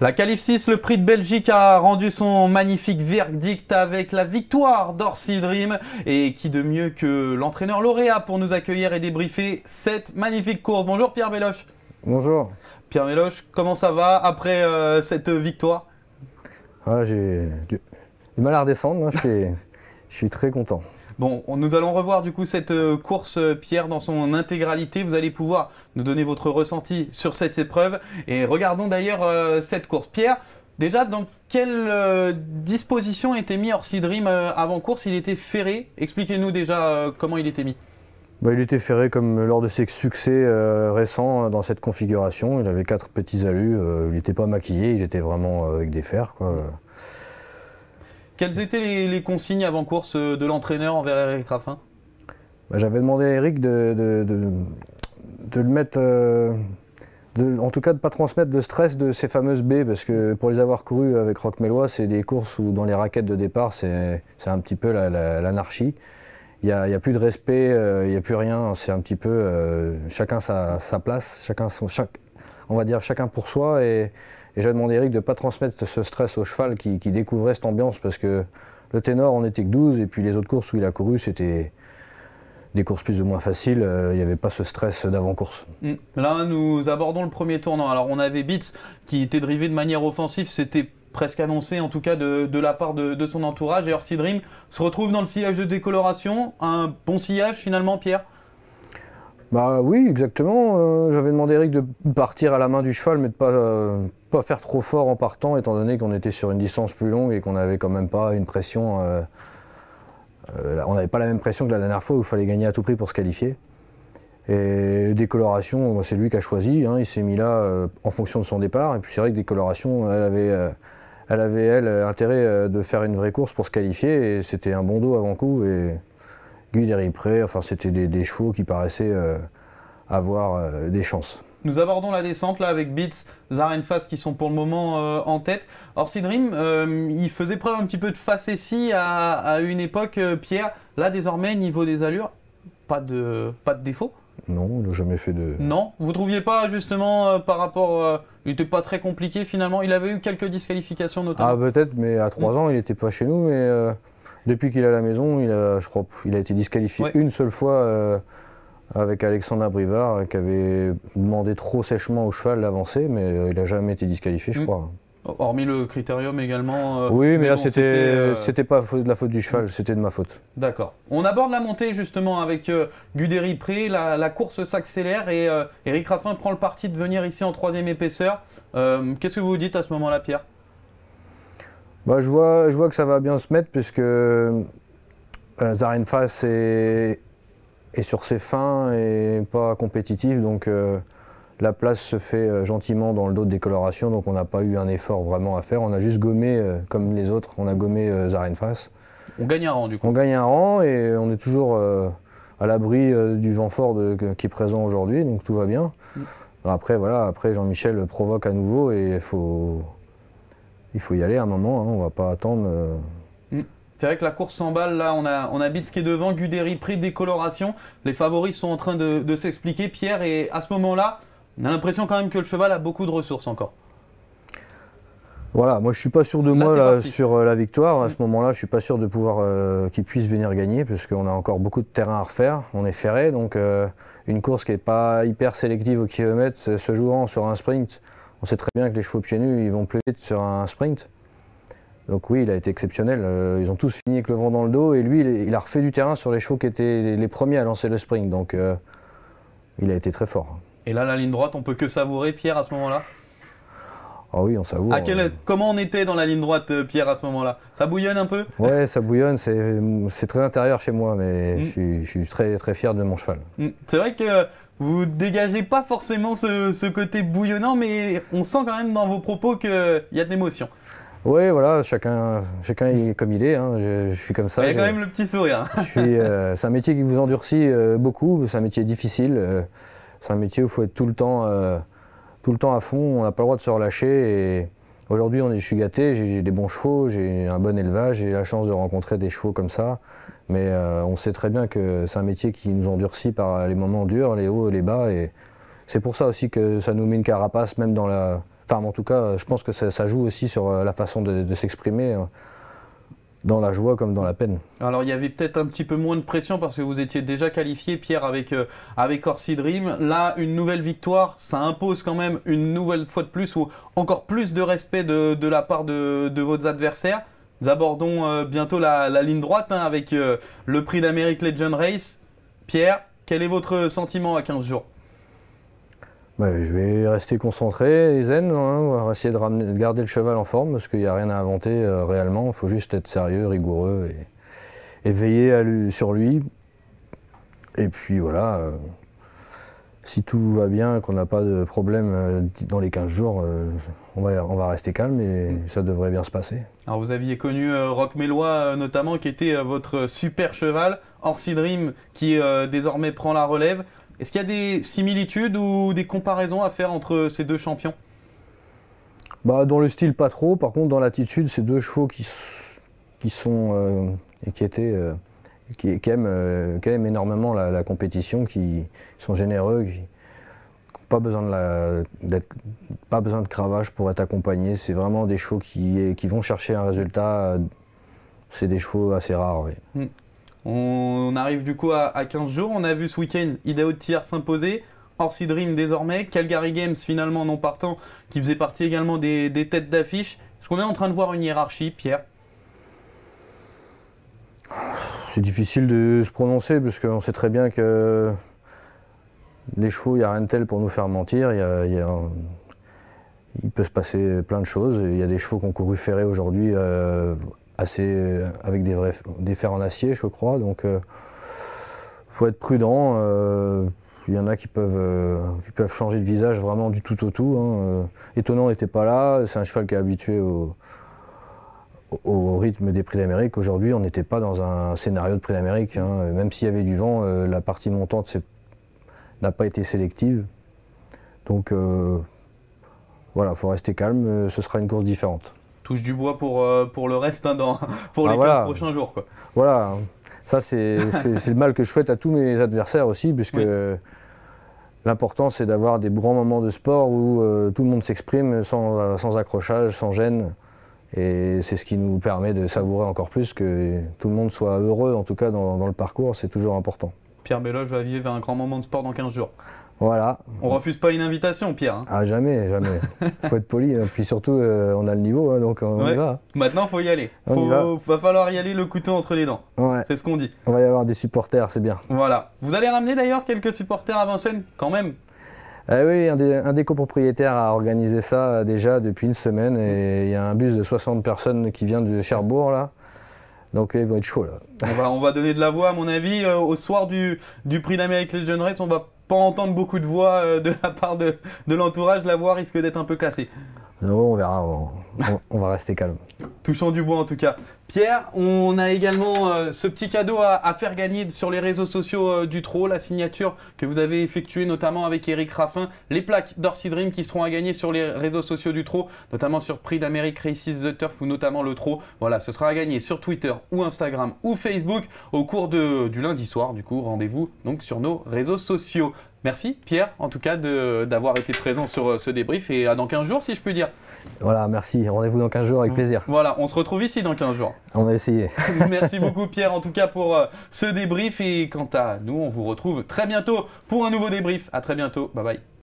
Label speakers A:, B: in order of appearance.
A: La Calif 6, le prix de Belgique, a rendu son magnifique verdict avec la victoire d'Orsi Dream. Et qui de mieux que l'entraîneur lauréat pour nous accueillir et débriefer cette magnifique course. Bonjour Pierre Méloche. Bonjour. Pierre Méloche, comment ça va après euh, cette victoire
B: ah, J'ai du mal à redescendre, hein. je suis très content.
A: Bon, nous allons revoir du coup cette euh, course euh, Pierre dans son intégralité. Vous allez pouvoir nous donner votre ressenti sur cette épreuve. Et regardons d'ailleurs euh, cette course. Pierre, déjà dans quelle disposition était mis Orsi Dream avant course Il était ferré. Expliquez-nous déjà comment il était mis.
B: Bah, il était ferré comme lors de ses succès récents dans cette configuration. Il avait quatre petits alus, il n'était pas maquillé, il était vraiment avec des fers. Quoi.
A: Quelles étaient les, consignes avant course de l'entraîneur envers Eric Raffin
B: bah, J'avais demandé à Eric de, de, le mettre. Euh, en tout cas, de ne pas transmettre le stress de ces fameuses baies, parce que pour les avoir courues avec Rock Mélois, c'est des courses où dans les raquettes de départ, c'est un petit peu l'anarchie. il n'y a, plus de respect, euh, il n'y a plus rien, c'est un petit peu euh, chacun sa, sa, place, chacun son, chaque, on va dire chacun pour soi. Et, et j'ai demandé à Eric de ne pas transmettre ce stress au cheval qui, découvrait cette ambiance parce que le ténor, on était que 12 et puis les autres courses où il a couru, c'était des courses plus ou moins faciles, euh, il n'y avait pas ce stress d'avant-course.
A: Mm. Là, nous abordons le premier tournant. Alors, on avait Beats qui était drivé de manière offensive, c'était presque annoncé en tout cas de, la part de, son entourage. Et Dream se retrouve dans le sillage de décoloration, un bon sillage finalement, Pierre
B: bah oui, exactement. Euh, j'avais demandé à Eric de partir à la main du cheval, mais de pas euh, pas faire trop fort en partant, étant donné qu'on était sur une distance plus longue et qu'on n'avait quand même pas une pression. Euh, on n'avait pas la même pression que la dernière fois où il fallait gagner à tout prix pour se qualifier. Et décoloration, c'est lui qui a choisi. Hein, il s'est mis là en fonction de son départ. Et puis c'est vrai que décoloration, elle avait, elle avait elle intérêt de faire une vraie course pour se qualifier. Et c'était un bon dos avant coup. Et Guy prêt enfin c'était des, chevaux qui paraissaient euh, avoir euh, des chances.
A: Nous abordons la descente là avec Beats, Zarenfast qui sont pour le moment euh, en tête. Or Dream, il faisait preuve un petit peu de facétie à, à une époque, Pierre. Là désormais, niveau des allures, pas de, pas de défaut Non, il
B: n'a jamais fait de.
A: Non, vous trouviez pas justement par rapport. il n'était pas très compliqué finalement. Il avait eu quelques disqualifications notamment. Ah
B: peut-être, mais à 3 mm. ans, il n'était pas chez nous. Mais depuis qu'il est à la maison, il a, je crois, il a été disqualifié une seule fois euh, avec Alexandre Brivard, qui avait demandé trop sèchement au cheval d'avancer, mais euh, il n'a jamais été disqualifié, je mm. crois.
A: Hormis le critérium également. Euh, oui, mais, là, ce c'était
B: pas de la faute du cheval, mm. c'était de ma faute.
A: D'accord. On aborde la montée justement avec euh, Pré. La, course s'accélère et Eric Raffin prend le parti de venir ici en troisième épaisseur. Qu'est-ce que vous vous dites à ce moment-là, Pierre
B: bah, je, vois, je vois que ça va bien se mettre puisque euh, Zarenfass est, sur ses fins et pas compétitif. Donc euh, la place se fait euh, gentiment dans le dos de décoloration. Donc on n'a pas eu un effort vraiment à faire. On a juste gommé, comme les autres, on a gommé Zarenfass. On gagne un rang du coup. On gagne un rang et on est toujours à l'abri du vent fort qui est présent aujourd'hui. Donc tout va bien. Mm. Après, voilà, après Jean-Michel provoque à nouveau et il faut il faut y aller à un moment, hein, on ne va pas attendre. Euh.
A: Mm. C'est vrai que la course s'emballe, là on a, on qui est devant, Guderi pris décoloration, les favoris sont en train de, s'expliquer, Pierre, et à ce moment-là, on a l'impression quand même que le cheval a beaucoup de ressources encore.
B: Voilà, moi je suis pas sûr de moi sur euh, la victoire. À mm. ce moment-là, je suis pas sûr de pouvoir euh, qu'il puisse venir gagner, puisqu'on a encore beaucoup de terrain à refaire. On est ferré, donc une course qui n'est pas hyper sélective au kilomètre se jouant sur un sprint on sait très bien que les chevaux pieds nus, ils vont plus vite sur un sprint. Donc oui, il a été exceptionnel. Euh, ils ont tous fini avec le vent dans le dos et lui, il a refait du terrain sur les chevaux qui étaient les premiers à lancer le sprint. Donc euh, il a été très fort.
A: Et là, la ligne droite, on peut que savourer Pierre à ce moment-là
B: ah oui, on savoure. Euh.
A: comment on était dans la ligne droite, Pierre, à ce moment-là Ça bouillonne un peu
B: Ouais, ça bouillonne. C'est très intérieur chez moi, mais mm. je, suis, très,
A: très fier de mon cheval. Mm. C'est vrai que vous dégagez pas forcément ce, côté bouillonnant, mais on sent quand même dans vos propos qu'il y a de l'émotion.
B: Oui, voilà, chacun, chacun est comme il est. Hein. Je, suis comme ça. Il y a quand même le petit sourire. Euh, c'est un métier qui vous endurcit euh, beaucoup. C'est un métier difficile. Euh, c'est un métier où il faut être tout le temps, tout le temps à fond. On n'a pas le droit de se relâcher Aujourd'hui, on est, je suis gâté, j'ai des bons chevaux, j'ai un bon élevage, j'ai la chance de rencontrer des chevaux comme ça. Mais euh, on sait très bien que c'est un métier qui nous endurcit par les moments durs, les hauts et les bas. Et c'est pour ça aussi que ça nous met une carapace, même dans la. Enfin, en tout cas, je pense que ça, joue aussi sur euh, la façon de s'exprimer dans la joie comme dans la peine.
A: Alors il y avait peut-être un petit peu moins de pression parce que vous étiez déjà qualifié, Pierre, avec, euh, avec Dream. Là, une nouvelle victoire, ça impose quand même une nouvelle fois de plus ou encore plus de respect de, la part de, vos adversaires. Nous abordons euh, bientôt la, ligne droite hein, avec euh, le prix d'Amérique Legend Race. Pierre, quel est votre sentiment à 15 jours
B: bah, je vais rester concentré et zen, on hein, va essayer de, garder le cheval en forme parce qu'il n'y a rien à inventer euh, réellement, il faut juste être sérieux, rigoureux et, veiller sur lui. Et puis voilà, euh, si tout va bien, qu'on n'a pas de problème euh, dans les 15 jours, on va, rester calme et ça devrait bien se passer.
A: Alors vous aviez connu euh, Rock notamment, qui était votre super cheval, Orsi Dream, qui désormais prend la relève. Est-ce qu'il y a des similitudes ou des comparaisons à faire entre ces deux champions
B: bah, Dans le style, pas trop. Par contre, dans l'attitude, ces deux chevaux qui, sont euh, et qui étaient. Euh, euh, qui, aiment, énormément la, compétition, qui sont généreux, qui n'ont pas, besoin de la, pas besoin de cravache pour être accompagnés. C'est vraiment des chevaux qui, vont chercher un résultat. C'est des chevaux assez rares.
A: Mm. On arrive du coup à, 15 jours. On a vu ce week-end de Tier s'imposer. Orsi Dream désormais. Calgary Games finalement non partant, qui faisait partie également des, têtes d'affiche. Est-ce qu'on est en train de voir une hiérarchie, Pierre
B: C'est difficile de se prononcer parce qu'on sait très bien que les chevaux, il n'y a rien de tel pour nous faire mentir. Il peut se passer plein de choses. Il y a des chevaux qui ont couru ferré aujourd'hui. Euh, euh, avec des, vrais, des fers en acier, je crois. Donc, il euh, faut être prudent. Euh, il y en a qui peuvent, qui peuvent changer de visage vraiment du tout au tout. Hein. Étonnant n'était pas là. C'est un cheval qui est habitué au, rythme des prix d'Amérique, aujourd'hui, on n'était pas dans un scénario de prix d'Amérique. Hein. Même s'il y avait du vent, la partie montante n'a pas été sélective. Donc voilà, il faut rester calme, ce sera une course différente
A: touche du bois pour, euh, pour le reste hein, dans, pour ah, les prochains jours.
B: Voilà, ça c'est le mal que je souhaite à tous mes adversaires aussi, puisque l'important c'est d'avoir des grands moments de sport où euh, tout le monde s'exprime sans, accrochage, sans gêne. Et c'est ce qui nous permet de savourer encore plus que tout le monde soit heureux, en tout cas dans, le parcours, c'est toujours important.
A: Pierre Belloche va vivre un grand moment de sport dans 15 jours. Voilà. On refuse pas une invitation, Pierre. Hein. Ah,
B: jamais, jamais. faut être poli. et hein. Puis surtout, euh, on a le niveau, hein, donc on y va.
A: Maintenant, faut y aller. Faut, va. falloir y aller le couteau entre les dents.
B: C'est ce qu'on dit. On va y avoir des supporters, c'est bien.
A: Voilà. Vous allez ramener d'ailleurs quelques supporters à Vincennes, quand même.
B: Eh oui, un des, copropriétaires a organisé ça euh, déjà depuis une semaine et il y a un bus de 60 personnes qui vient de Cherbourg là. Donc ils vont être chauds
A: On va, donner de la voix à mon avis. Euh, au soir du, prix d'Amérique Legend Race, on va pas entendre beaucoup de voix euh, de la part de, l'entourage, la voix risque d'être un peu cassée. Non, on verra,
B: on va rester calme
A: touchant du bois en tout cas. Pierre, on a également euh, ce petit cadeau à, faire gagner sur les réseaux sociaux euh, du Trot, la signature que vous avez effectuée notamment avec Eric Raffin, les plaques d'Orsi Dream qui seront à gagner sur les réseaux sociaux du Trot, notamment sur Prix d'Amérique Races The Turf ou notamment le Trot. Voilà, ce sera à gagner sur Twitter ou Instagram ou Facebook au cours du lundi soir. Du coup, rendez-vous donc sur nos réseaux sociaux. Merci Pierre, en tout cas, d'avoir été présent sur euh, ce débrief et à dans 15 jours, si je peux dire.
B: Voilà, merci. Rendez-vous dans 15 jours avec plaisir.
A: Voilà, on se retrouve ici dans 15 jours. On va essayer. Merci beaucoup Pierre en tout cas pour euh, ce débrief et quant à nous, on vous retrouve très bientôt pour un nouveau débrief. À très bientôt. Bye bye.